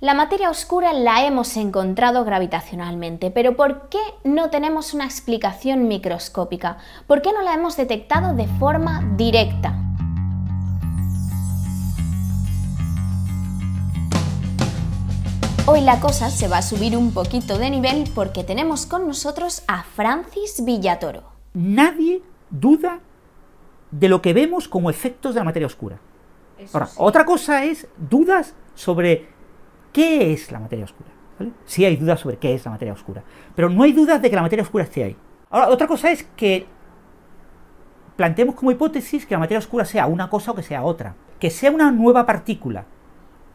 La materia oscura la hemos encontrado gravitacionalmente, pero ¿por qué no tenemos una explicación microscópica? ¿Por qué no la hemos detectado de forma directa? Hoy la cosa se va a subir un poquito de nivel porque tenemos con nosotros a Francis Villatoro. Nadie duda de lo que vemos como efectos de la materia oscura. otra cosa es dudas sobre qué es la materia oscura. Sí hay dudas sobre qué es la materia oscura, pero no hay dudas de que la materia oscura esté ahí. Ahora, otra cosa es que planteemos como hipótesis que la materia oscura sea una cosa o que sea otra, que sea una nueva partícula,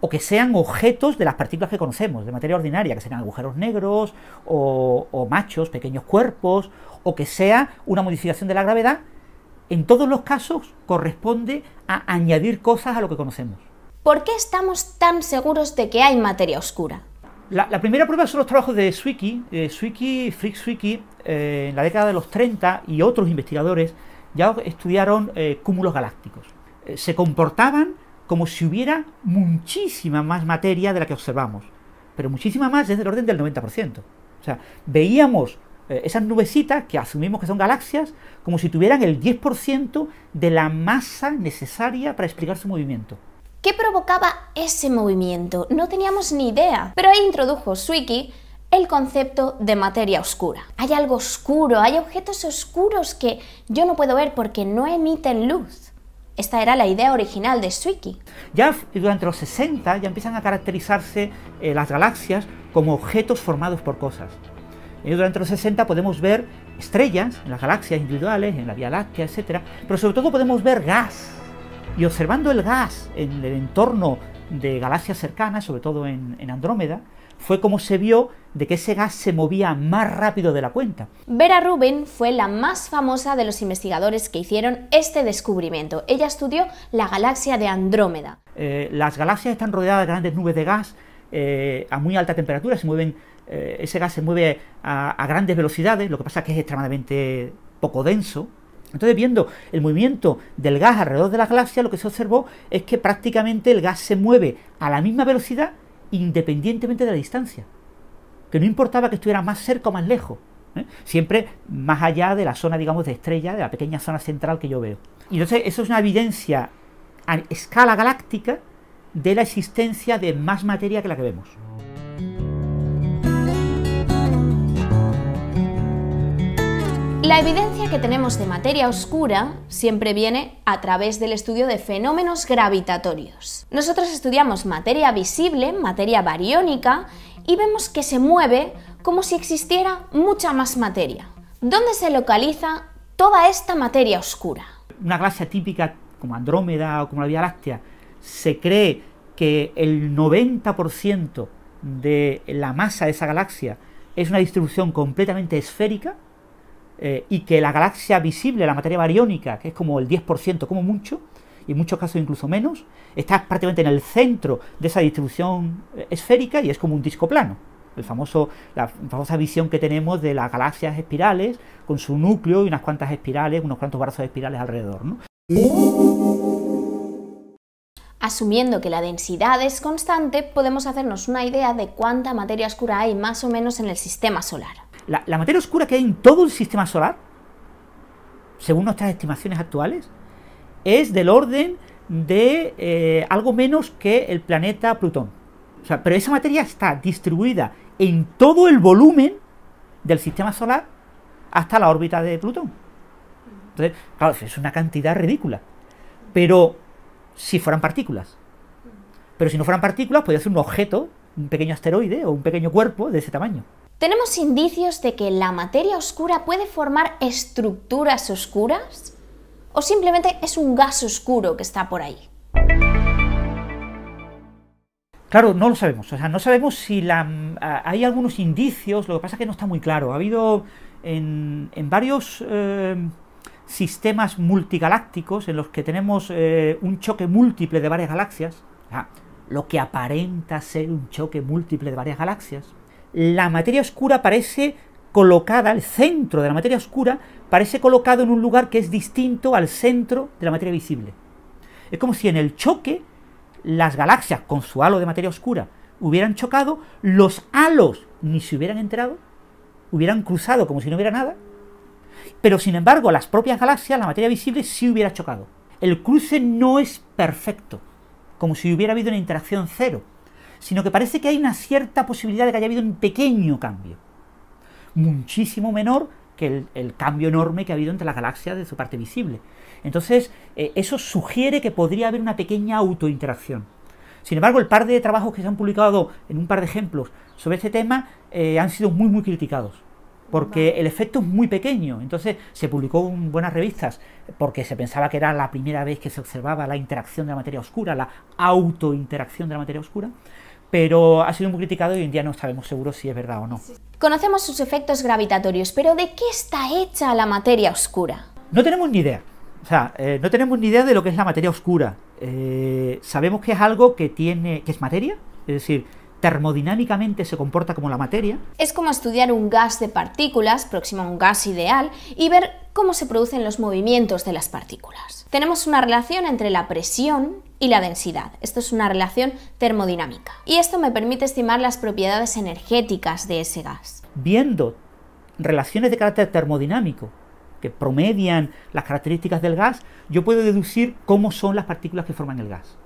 o que sean objetos de las partículas que conocemos, de materia ordinaria, que sean agujeros negros o machos, pequeños cuerpos, o que sea una modificación de la gravedad, en todos los casos corresponde a añadir cosas a lo que conocemos. ¿Por qué estamos tan seguros de que hay materia oscura? La, primera prueba son los trabajos de Zwicky, eh, Frick Zwicky, eh, en la década de los 30 y otros investigadores ya estudiaron eh, cúmulos galácticos. Eh, se comportaban como si hubiera muchísima más materia de la que observamos, pero muchísima más desde el orden del 90%. O sea, veíamos esas nubecitas que asumimos que son galaxias como si tuvieran el 10% de la masa necesaria para explicar su movimiento. ¿Qué provocaba ese movimiento? No teníamos ni idea. Pero ahí introdujo Swiki el concepto de materia oscura. Hay algo oscuro, hay objetos oscuros que yo no puedo ver porque no emiten luz. Esta era la idea original de Swiki. Ya durante los 60 ya empiezan a caracterizarse eh, las galaxias como objetos formados por cosas. Y durante los 60 podemos ver estrellas en las galaxias individuales, en la Vía Láctea, etc. Pero sobre todo podemos ver gas y observando el gas en el entorno de galaxias cercanas, sobre todo en, Andrómeda, fue como se vio de que ese gas se movía más rápido de la cuenta. Vera Rubin fue la más famosa de los investigadores que hicieron este descubrimiento. Ella estudió la galaxia de Andrómeda. Eh, las galaxias están rodeadas de grandes nubes de gas eh, a muy alta temperatura, se mueven, eh, ese gas se mueve a, a, grandes velocidades, lo que pasa es que es extremadamente poco denso, entonces, viendo el movimiento del gas alrededor de la galaxia, lo que se observó es que prácticamente el gas se mueve a la misma velocidad independientemente de la distancia. Que no importaba que estuviera más cerca o más lejos. ¿eh? Siempre más allá de la zona, digamos, de estrella, de la pequeña zona central que yo veo. Y entonces, eso es una evidencia a escala galáctica de la existencia de más materia que la que vemos. La evidencia que tenemos de materia oscura siempre viene a través del estudio de fenómenos gravitatorios. Nosotros estudiamos materia visible, materia bariónica, y vemos que se mueve como si existiera mucha más materia. ¿Dónde se localiza toda esta materia oscura? Una galaxia típica como Andrómeda o como la Vía Láctea, se cree que el 90% de la masa de esa galaxia es una distribución completamente esférica, eh, y que la galaxia visible, la materia bariónica, que es como el 10%, como mucho, y en muchos casos incluso menos, está prácticamente en el centro de esa distribución eh, esférica y es como un disco plano. El famoso, la famosa visión que tenemos de las galaxias espirales, con su núcleo y unas cuantas espirales, unos cuantos brazos espirales alrededor. ¿no? Asumiendo que la densidad es constante, podemos hacernos una idea de cuánta materia oscura hay más o menos en el sistema solar la, materia oscura que hay en todo el sistema solar, según nuestras estimaciones actuales, es del orden de eh, algo menos que el planeta Plutón. pero esa materia está distribuida en todo el volumen del sistema solar hasta la órbita de Plutón. Entonces, claro, es una cantidad ridícula. Pero si fueran partículas. Pero si no fueran partículas, podría ser un objeto, un pequeño asteroide o un pequeño cuerpo de ese tamaño. ¿Tenemos indicios de que la materia oscura puede formar estructuras oscuras? ¿O simplemente es un gas oscuro que está por ahí? Claro, no lo sabemos. O sea, no sabemos si la, hay algunos indicios, lo que pasa es que no está muy claro. Ha habido en, varios eh, sistemas multigalácticos en los que tenemos eh, un choque múltiple de varias galaxias, lo que aparenta ser un choque múltiple de varias galaxias, la materia oscura parece colocada, el centro de la materia oscura parece colocado en un lugar que es distinto al centro de la materia visible. Es como si en el choque las galaxias con su halo de materia oscura hubieran chocado, los halos ni se hubieran enterado, hubieran cruzado como si no hubiera nada, pero sin embargo las propias galaxias, la materia visible, sí hubiera chocado. El cruce no es perfecto, como si hubiera habido una interacción cero sino que parece que hay una cierta posibilidad de que haya habido un pequeño cambio, muchísimo menor que el, cambio enorme que ha habido entre las galaxias de su parte visible. Entonces, eh, eso sugiere que podría haber una pequeña autointeracción. Sin embargo, el par de trabajos que se han publicado en un par de ejemplos sobre este tema eh, han sido muy, muy criticados porque el efecto es muy pequeño. Entonces se publicó en buenas revistas porque se pensaba que era la primera vez que se observaba la interacción de la materia oscura, la autointeracción de la materia oscura pero ha sido muy criticado y hoy en día no sabemos seguro si es verdad o no. Conocemos sus efectos gravitatorios, pero ¿de qué está hecha la materia oscura? No tenemos ni idea. O sea, eh, no tenemos ni idea de lo que es la materia oscura. Eh, sabemos que es algo que tiene. que es materia, es decir, termodinámicamente se comporta como la materia. Es como estudiar un gas de partículas próximo a un gas ideal y ver cómo se producen los movimientos de las partículas. Tenemos una relación entre la presión y la densidad. Esto es una relación termodinámica. Y esto me permite estimar las propiedades energéticas de ese gas. Viendo relaciones de carácter termodinámico que promedian las características del gas, yo puedo deducir cómo son las partículas que forman el gas.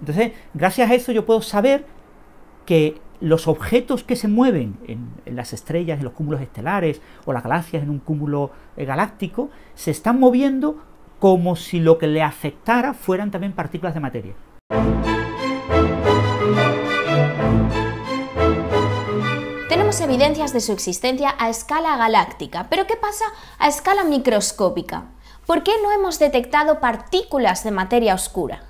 Entonces, gracias a eso yo puedo saber que los objetos que se mueven en, las estrellas, en los cúmulos estelares o las galaxias en un cúmulo eh, galáctico, se están moviendo como si lo que le afectara fueran también partículas de materia. Tenemos evidencias de su existencia a escala galáctica, pero ¿qué pasa a escala microscópica? ¿Por qué no hemos detectado partículas de materia oscura?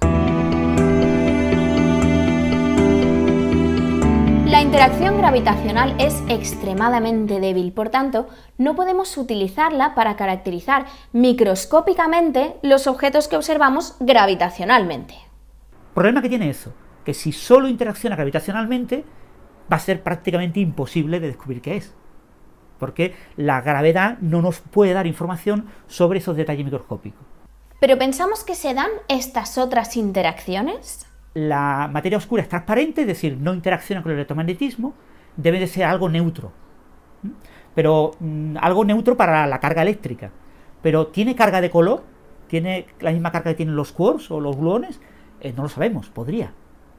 La interacción gravitacional es extremadamente débil, por tanto, no podemos utilizarla para caracterizar microscópicamente los objetos que observamos gravitacionalmente. problema que tiene eso, que si solo interacciona gravitacionalmente, va a ser prácticamente imposible de descubrir qué es. Porque la gravedad no nos puede dar información sobre esos detalles microscópicos. Pero pensamos que se dan estas otras interacciones la materia oscura es transparente, es decir, no interacciona con el electromagnetismo, debe de ser algo neutro. Pero mm, algo neutro para la carga eléctrica. Pero ¿tiene carga de color? ¿Tiene la misma carga que tienen los quarks o los gluones? Eh, no lo sabemos, podría.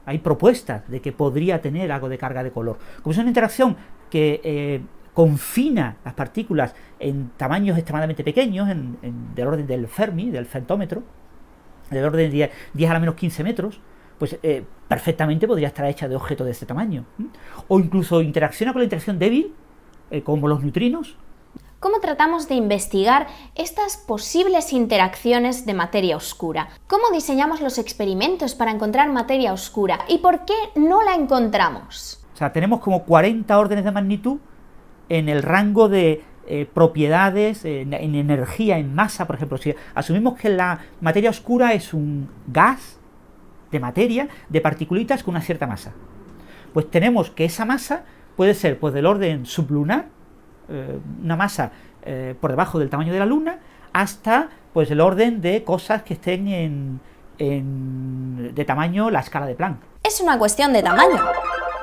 Hay propuestas de que podría tener algo de carga de color. Como es una interacción que eh, confina las partículas en tamaños extremadamente pequeños, del orden del Fermi, del centómetro, del orden de 10 a la menos 15 metros, pues eh, perfectamente podría estar hecha de objetos de este tamaño. O incluso interacciona con la interacción débil, eh, como los neutrinos. ¿Cómo tratamos de investigar estas posibles interacciones de materia oscura? ¿Cómo diseñamos los experimentos para encontrar materia oscura? ¿Y por qué no la encontramos? O sea, tenemos como 40 órdenes de magnitud en el rango de eh, propiedades, en, energía, en masa, por ejemplo. Si asumimos que la materia oscura es un gas, de materia, de particulitas con una cierta masa. Pues tenemos que esa masa puede ser pues, del orden sublunar, eh, una masa eh, por debajo del tamaño de la luna, hasta pues, el orden de cosas que estén en, en, de tamaño la escala de Planck. Es una cuestión de tamaño,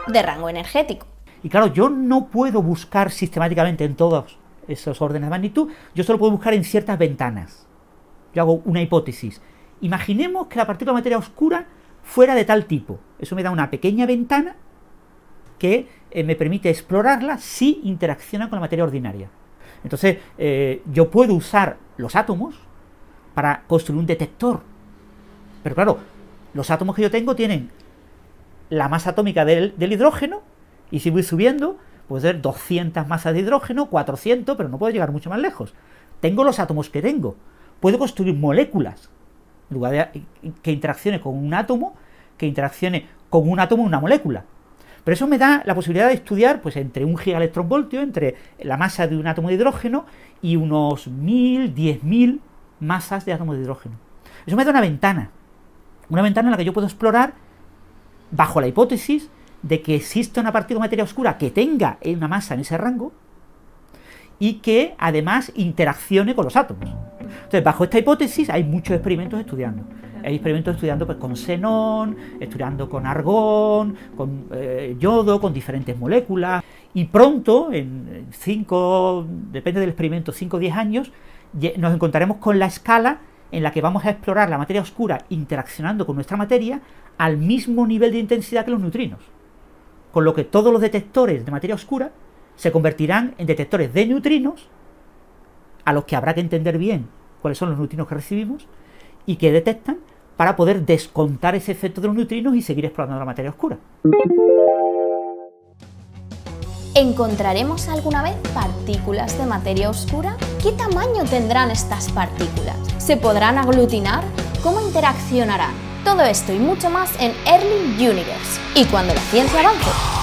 de rango energético. Y claro, yo no puedo buscar sistemáticamente en todos esos órdenes de magnitud, yo solo puedo buscar en ciertas ventanas. Yo hago una hipótesis. Imaginemos que la partícula de materia oscura fuera de tal tipo. Eso me da una pequeña ventana que eh, me permite explorarla si interacciona con la materia ordinaria. Entonces, eh, yo puedo usar los átomos para construir un detector. Pero claro, los átomos que yo tengo tienen la masa atómica del, del hidrógeno, y si voy subiendo, puedo ser 200 masas de hidrógeno, 400, pero no puedo llegar mucho más lejos. Tengo los átomos que tengo. Puedo construir moléculas lugar de que interaccione con un átomo, que interaccione con un átomo una molécula. Pero eso me da la posibilidad de estudiar pues, entre un gigaelectronvoltio, entre la masa de un átomo de hidrógeno y unos mil, diez mil masas de átomos de hidrógeno. Eso me da una ventana, una ventana en la que yo puedo explorar bajo la hipótesis de que existe una partícula de materia oscura que tenga una masa en ese rango y que además interaccione con los átomos. Entonces, bajo esta hipótesis hay muchos experimentos estudiando. Hay experimentos estudiando pues, con xenón, estudiando con argón, con eh, yodo, con diferentes moléculas. Y pronto, en 5, depende del experimento, 5 o 10 años, nos encontraremos con la escala en la que vamos a explorar la materia oscura interaccionando con nuestra materia al mismo nivel de intensidad que los neutrinos. Con lo que todos los detectores de materia oscura se convertirán en detectores de neutrinos a los que habrá que entender bien cuáles son los neutrinos que recibimos y que detectan para poder descontar ese efecto de los neutrinos y seguir explorando la materia oscura. ¿Encontraremos alguna vez partículas de materia oscura? ¿Qué tamaño tendrán estas partículas? ¿Se podrán aglutinar? ¿Cómo interaccionarán? Todo esto y mucho más en Early Universe. Y cuando la ciencia avance.